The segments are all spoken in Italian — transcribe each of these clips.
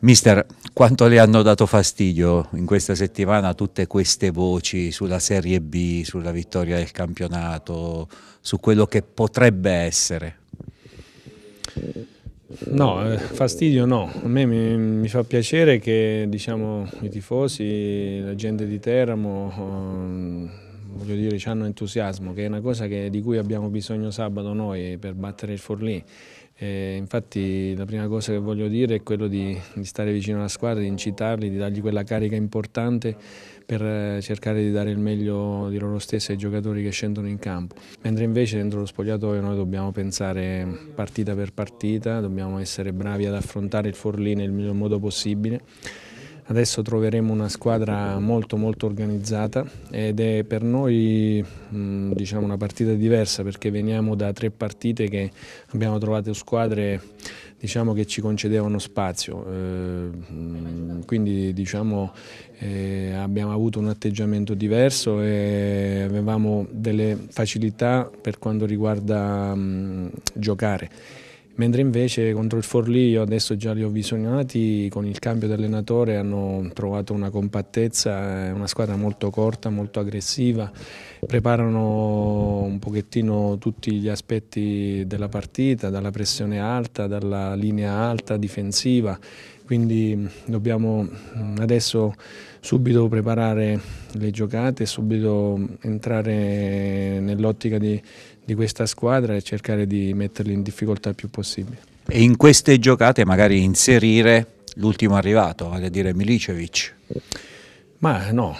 Mister, quanto le hanno dato fastidio in questa settimana tutte queste voci sulla Serie B, sulla vittoria del campionato, su quello che potrebbe essere? No, eh, fastidio no, a me mi, mi fa piacere che diciamo, i tifosi, la gente di Teramo... Um, voglio dire, hanno entusiasmo, che è una cosa che, di cui abbiamo bisogno sabato noi per battere il Forlì. E infatti la prima cosa che voglio dire è quello di, di, stare vicino alla squadra, di incitarli, di dargli quella carica importante per eh, cercare di dare il meglio di loro stessi ai giocatori che scendono in campo. Mentre invece dentro lo spogliatoio noi dobbiamo pensare partita per partita, dobbiamo essere bravi ad affrontare il Forlì nel miglior modo possibile Adesso troveremo una squadra molto molto organizzata ed è per noi diciamo, una partita diversa perché veniamo da tre partite che abbiamo trovato squadre diciamo, che ci concedevano spazio, ehm, quindi diciamo, eh, abbiamo avuto un atteggiamento diverso e avevamo delle facilità per quanto riguarda giocare mentre invece contro il Forlì io adesso già li ho visionati, con il cambio di allenatore hanno trovato una compattezza, è eh, una squadra molto corta, molto aggressiva, preparano un pochettino tutti gli aspetti della partita, dalla pressione alta, dalla linea alta difensiva quindi mm, dobbiamo mm, adesso subito preparare le giocate, subito mm, entrare nell'ottica di, di questa squadra e cercare di metterli in difficoltà il più possibile. E in queste giocate magari inserire l'ultimo arrivato, vale a dire Milicevic? Ma no,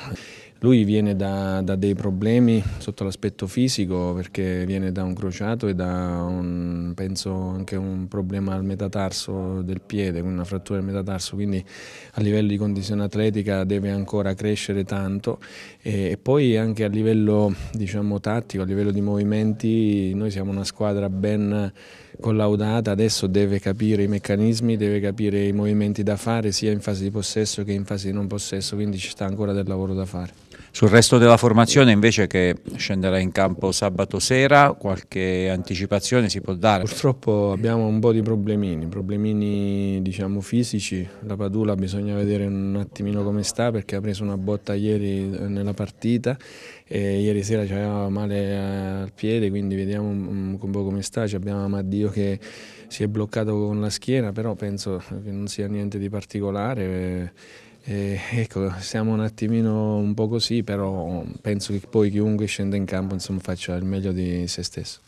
lui viene da, da dei problemi sotto l'aspetto fisico perché viene da un crociato e da un, penso anche un problema al metatarso del piede, una frattura del metatarso, quindi a livello di condizione atletica deve ancora crescere tanto e, e poi anche a livello diciamo, tattico, a livello di movimenti, noi siamo una squadra ben collaudata, adesso deve capire i meccanismi, deve capire i movimenti da fare sia in fase di possesso che in fase di non possesso, quindi ci sta ancora del lavoro da fare. Sul resto della formazione invece che scenderà in campo sabato sera, qualche anticipazione si può dare? Purtroppo abbiamo un po' di problemini, problemini diciamo fisici, la Padula bisogna vedere un attimino come sta perché ha preso una botta ieri eh, nella partita e ieri sera ci aveva male eh, al piede, quindi vediamo mm, un po' come sta, ci abbiamo Amadio che si è bloccato con la schiena, però penso che non sia niente di particolare. E ecco, siamo un attimino un po' così, però penso che poi chiunque scenda in campo insomma, faccia il meglio di se stesso.